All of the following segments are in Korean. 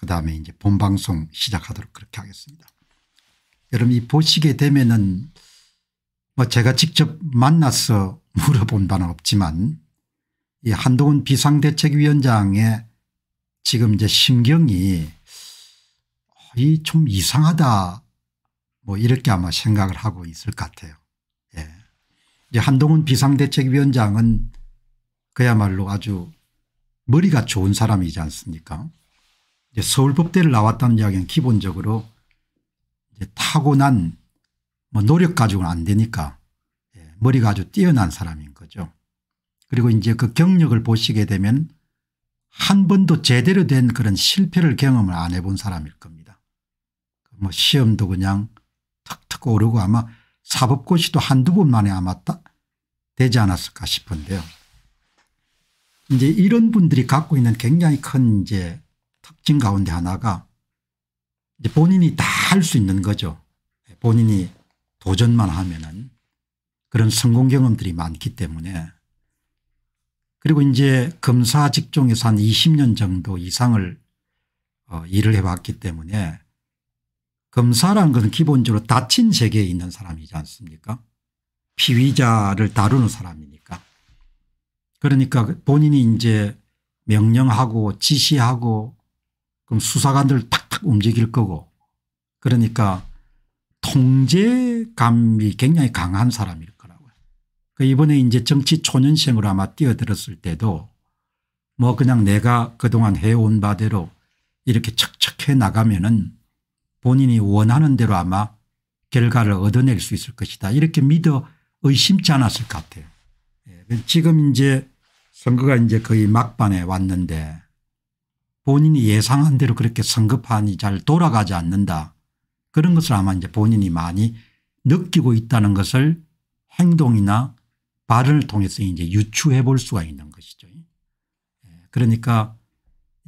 그다음에 이제 본방송 시작하도록 그렇게 하겠습니다. 여러분 이 보시게 되면은 뭐 제가 직접 만나서 물어본 바는 없지만 이 한동훈 비상대책위원장의 지금 이제 심경이 이좀 이상하다 뭐 이렇게 아마 생각을 하고 있을 것 같아요. 예. 이제 한동훈 비상대책위원장은 그야말로 아주 머리가 좋은 사람이지 않습니까? 서울법대를 나왔다는 이야기는 기본적으로 타고난 뭐 노력 가지고는 안 되니까 예, 머리가 아주 뛰어난 사람인 거죠. 그리고 이제 그 경력을 보시게 되면 한 번도 제대로 된 그런 실패를 경험을 안 해본 사람일 겁니다. 뭐 시험도 그냥 탁탁 오르고 아마 사법고시도 한두 번만에 아마 다 되지 않았을까 싶은데요. 이제 이런 분들이 갖고 있는 굉장히 큰 이제 특징 가운데 하나가 이제 본인이 다 할 수 있는 거죠. 본인이 도전만 하면은 그런 성공 경험들이 많기 때문에 그리고 이제 검사 직종에서 한 20년 정도 이상을 어 일을 해왔기 때문에 검사란 것은 기본적으로 닫힌 세계에 있는 사람이지 않습니까 피의자를 다루는 사람이니까 그러니까 본인이 이제 명령하고 지시하고 그럼 수사관들 탁탁 움직일 거고 그러니까 통제감이 굉장히 강한 사람일 거라고요. 그 이번에 이제 정치 초년생으로 아마 뛰어들었을 때도 뭐 그냥 내가 그동안 해온 바대로 이렇게 척척해 나가면은 본인이 원하는 대로 아마 결과를 얻어낼 수 있을 것이다. 이렇게 믿어 의심치 않았을 것 같아요. 예, 지금 이제 선거가 이제 거의 막반에 왔는데 본인이 예상한 대로 그렇게 성급하니 잘 돌아가지 않는다. 그런 것을 아마 이제 본인이 많이 느끼고 있다는 것을 행동이나 발언을 통해서 이제 유추해 볼 수가 있는 것이죠. 예. 그러니까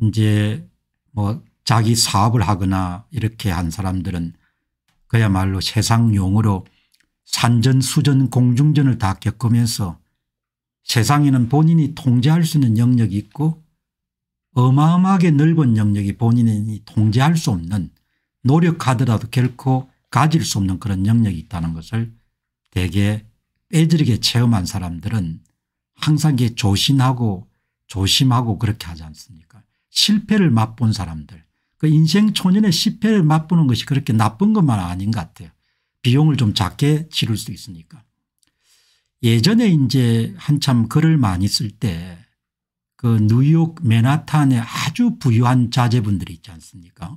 이제 뭐 자기 사업을 하거나 이렇게 한 사람들은 그야말로 세상 용어로 산전 수전 공중전을 다 겪으면서 세상에는 본인이 통제할 수 있는 영역이 있고 어마어마하게 넓은 영역이 본인이 통제할 수 없는 노력하더라도 결코 가질 수 없는 그런 영역이 있다는 것을 대개 빼지르게 체험한 사람들은 항상 게 조신하고 조심하고 그렇게 하지 않습니까 실패를 맛본 사람들 그 인생 초년에 실패를 맛보는 것이 그렇게 나쁜 것만 아닌 것 같아요. 비용을 좀 작게 치를 수 있으니까. 예전에 이제 한참 글을 많이 쓸때 그 뉴욕 맨하탄의 아주 부유한 자제분들이 있지 않습니까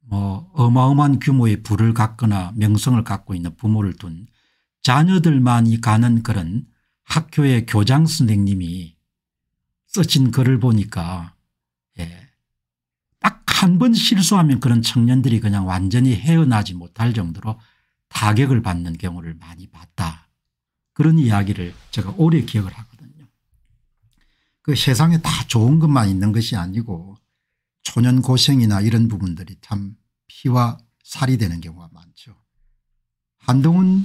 뭐 어마어마한 규모의 부를 갖거나 명성을 갖고 있는 부모를 둔 자녀들만이 가는 그런 학교의 교장 선생님이 쓰신 글을 보니까 예. 딱 한 번 실수하면 그런 청년들이 그냥 완전히 헤어나지 못할 정도로 타격을 받는 경우를 많이 봤다. 그런 이야기를 제가 오래 기억을 하고 그 세상에 다 좋은 것만 있는 것이 아니고 초년 고생이나 이런 부분들이 참 피와 살이 되는 경우가 많죠. 한동훈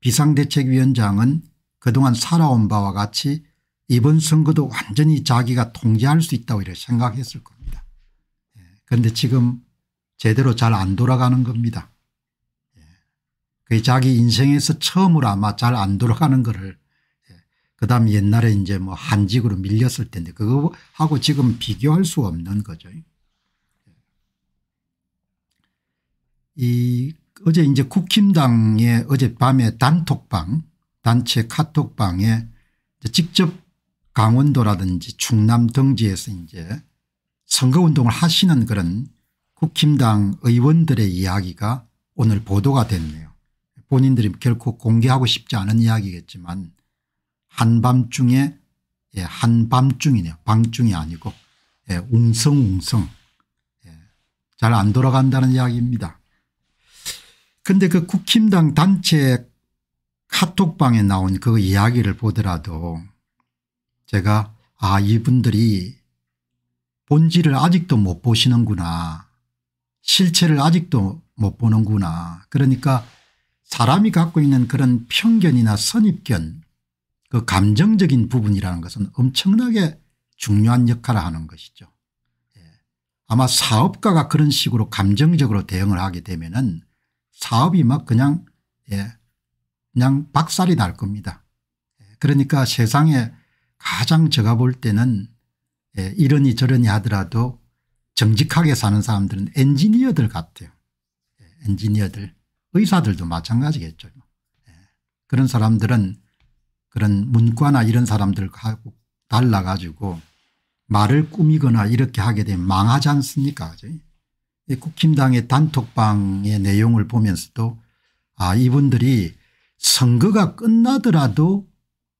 비상대책위원장은 그동안 살아온 바와 같이 이번 선거도 완전히 자기가 통제할 수 있다고 이렇게 생각했을 겁니다. 예, 그런데 지금 제대로 잘 안 돌아가는 겁니다. 예, 그게 자기 인생에서 처음으로 아마 잘 안 돌아가는 것을 그다음 옛날에 이제 뭐 한직으로 밀렸을 텐데 그거하고 지금 비교할 수 없는 거죠. 이 어제 이제 국힘당의 어젯밤에 단톡방 단체 카톡방에 직접 강원도라든지 충남 등지에서 이제 선거운동을 하시는 그런 국힘당 의원들의 이야기가 오늘 보도가 됐네요. 본인들이 결코 공개하고 싶지 않은 이야기겠지만 한밤중에 예, 한밤중이네요. 방중이 아니고 예, 웅성웅성 예, 잘안 돌아간다는 이야기입니다. 근데 그 국힘당 단체 카톡방에 나온 그 이야기를 보더라도 제가 아 이분들이 본질을 아직도 못 보시는구나 실체를 아직도 못 보는구나 그러니까 사람이 갖고 있는 그런 편견이나 선입견 그 감정적인 부분이라는 것은 엄청나게 중요한 역할을 하는 것이죠. 예. 아마 사업가가 그런 식으로 감정적으로 대응을 하게 되면은 사업이 막 그냥 예. 그냥 박살이 날 겁니다. 예. 그러니까 세상에 가장 제가 볼 때는 예, 이러니 저러니 하더라도 정직하게 사는 사람들은 엔지니어들 같아요. 예, 엔지니어들 의사들도 마찬가지겠죠. 예. 그런 사람들은 그런 문과나 이런 사람들하고 달라 가지고 말을 꾸미거나 이렇게 하게 되면 망하지 않습니까 그죠? 국힘당의 단톡방의 내용을 보면서도 아 이분들이 선거가 끝나더라도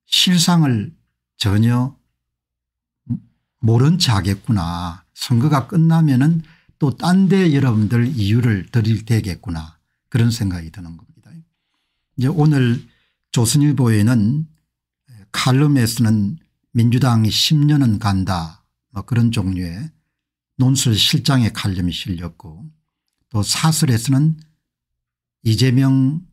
실상을 전혀 모른 체 하겠구나. 선거가 끝나면은 또 딴 데 여러분들 이유를 드릴 테겠구나. 그런 생각이 드는 겁니다. 이제 오늘 조선일보에는 칼럼에서는 민주당이 10년은 간다 뭐 그런 종류의 논술 실장의 칼럼이 실렸고 또 사설에서는 이재명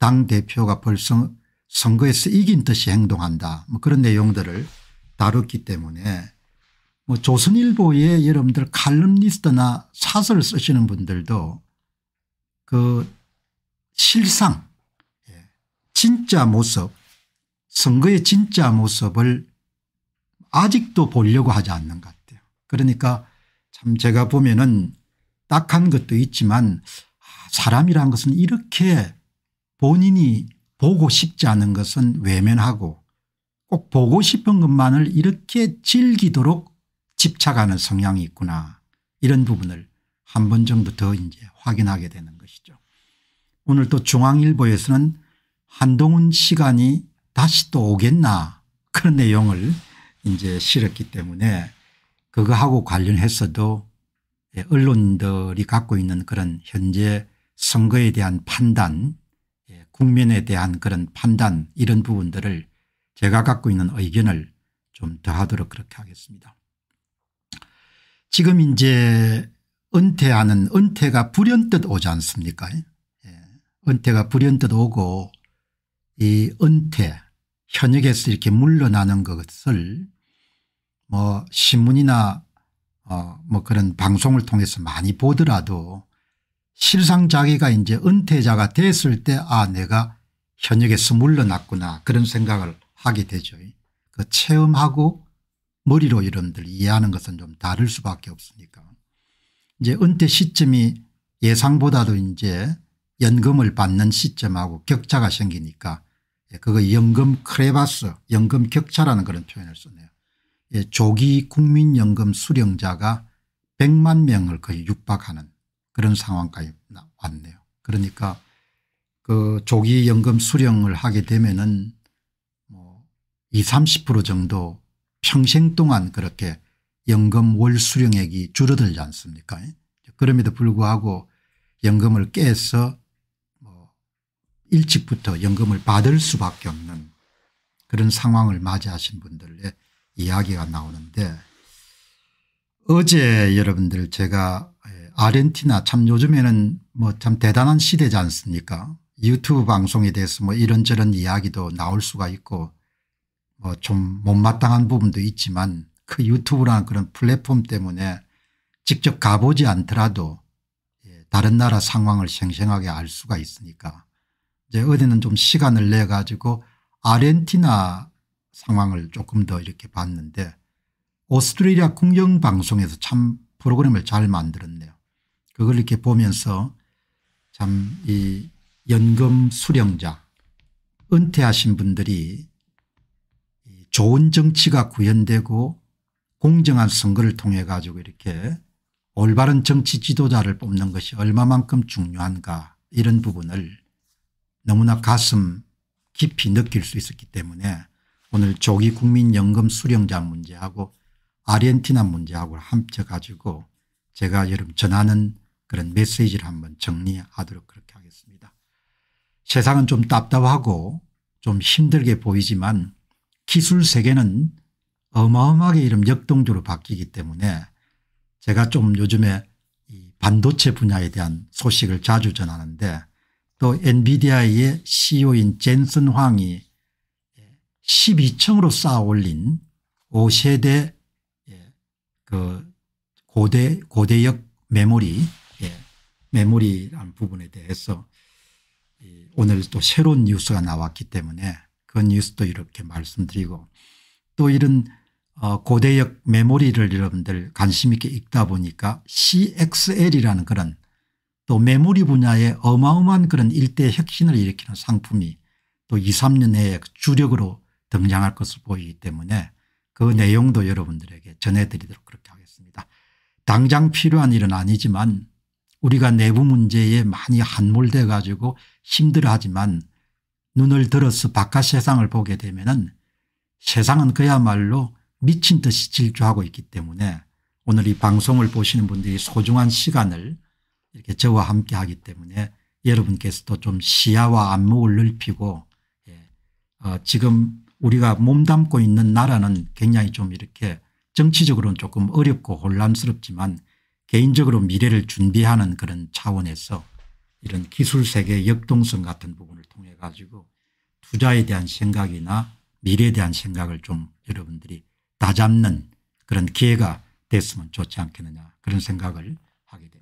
당대표가 벌써 선거에서 이긴 듯이 행동한다 뭐 그런 내용들을 다뤘기 때문에 뭐 조선일보에 여러분들 칼럼니스트나 사설 쓰시는 분들도 그 실상 예, 진짜 모습 선거의 진짜 모습을 아직도 보려고 하지 않는 것 같아요. 그러니까 참 제가 보면은 딱한 것도 있지만 아, 사람이란 것은 이렇게 본인이 보고 싶지 않은 것은 외면하고 꼭 보고 싶은 것만을 이렇게 즐기도록 집착하는 성향이 있구나 이런 부분을 한 번 정도 더 이제 확인하게 되는 것이죠. 오늘 또 중앙일보에서는 한동훈 시간이 다시 또 오겠나 그런 내용을 이제 실었기 때문에 그거하고 관련해서도 예, 언론들이 갖고 있는 그런 현재 선거에 대한 판단 예, 국민에 대한 그런 판단 이런 부분들을 제가 갖고 있는 의견을 좀 더하도록 그렇게 하겠습니다. 지금 이제 은퇴하는 은퇴가 불현듯 오지 않습니까 예. 은퇴가 불현듯 오고 이 은퇴 현역에서 이렇게 물러나는 것을 뭐 신문이나 어뭐 그런 방송을 통해서 많이 보더라도 실상 자기가 이제 은퇴자가 됐을 때 아 내가 현역에서 물러났구나 그런 생각을 하게 되죠. 그 체험하고 머리로 이런들 이해하는 것은 좀 다를 수밖에 없으니까. 이제 은퇴 시점이 예상보다도 이제 연금을 받는 시점하고 격차가 생기니까 예, 그거 연금 크레바스 연금 격차라는 그런 표현을 쓰네요. 예, 조기 국민연금 수령자가 100만 명을 거의 육박하는 그런 상황까지 왔네요. 그러니까 그 조기 연금 수령을 하게 되면은 뭐 20, 30% 정도 평생 동안 그렇게 연금 월 수령액이 줄어들지 않습니까? 예? 그럼에도 불구하고 연금을 깨서 일찍부터 연금을 받을 수밖에 없는 그런 상황을 맞이하신 분들의 이야기가 나오는데 어제 여러분들 제가 예, 아르헨티나 참 요즘에는 뭐 참 대단한 시대지 않습니까 유튜브 방송에 대해서 뭐 이런저런 이야기도 나올 수가 있고 뭐 좀 못마땅한 부분도 있지만 그 유튜브라는 그런 플랫폼 때문에 직접 가보지 않더라도 예, 다른 나라 상황을 생생하게 알 수가 있으니까 이제 어디는 좀 시간을 내 가지고 아르헨티나 상황을 조금 더 이렇게 봤는데 오스트레일리아 국영방송에서참 프로그램을 잘 만들었네요. 그걸 이렇게 보면서 참 이 연금 수령자 은퇴하신 분들이 좋은 정치가 구현되고 공정한 선거를 통해 가지고 이렇게 올바른 정치 지도자를 뽑는 것이 얼마만큼 중요한가 이런 부분을 너무나 가슴 깊이 느낄 수 있었기 때문에 오늘 조기 국민연금 수령자 문제하고 아르헨티나 문제하고 함께 가지고 제가 여러분 전하는 그런 메시지를 한번 정리하도록 그렇게 하겠습니다. 세상은 좀 답답하고 좀 힘들게 보이지만 기술 세계는 어마어마하게 이름 역동적으로 바뀌기 때문에 제가 좀 요즘에 이 반도체 분야에 대한 소식을 자주 전하는데 또 엔비디아의 CEO인 젠슨 황이 12층으로 쌓아 올린 5세대 예, 그 고대, 고대역 메모리, 예, 메모리라는 부분에 대해서 오늘 또 새로운 뉴스가 나왔기 때문에 그 뉴스도 이렇게 말씀드리고 또 이런 어, 고대역 메모리를 여러분들 관심 있게 읽다 보니까 CXL이라는 그런 또 메모리 분야에 어마어마한 그런 일대 혁신을 일으키는 상품이 또 2, 3년 내에 주력으로 등장할 것으로 보이기 때문에 그 네. 내용도 여러분들에게 전해드리도록 그렇게 하겠습니다. 당장 필요한 일은 아니지만 우리가 내부 문제에 많이 한몰돼 가지고 힘들어하지만 눈을 들어서 바깥 세상을 보게 되면 세상은 그야말로 미친 듯이 질주하고 있기 때문에 오늘 이 방송을 보시는 분들이 소중한 시간을 이렇게 저와 함께 하기 때문에 여러분께서도 좀 시야와 안목을 넓히고 예. 어, 지금 우리가 몸담고 있는 나라는 굉장히 좀 이렇게 정치적으로는 조금 어렵고 혼란스럽지만 개인적으로 미래를 준비하는 그런 차원에서 이런 기술 세계 역동성 같은 부분을 통해 가지고 투자에 대한 생각이나 미래에 대한 생각을 좀 여러분들이 다잡는 그런 기회가 됐으면 좋지 않겠느냐 그런 생각을 하게 됩니다.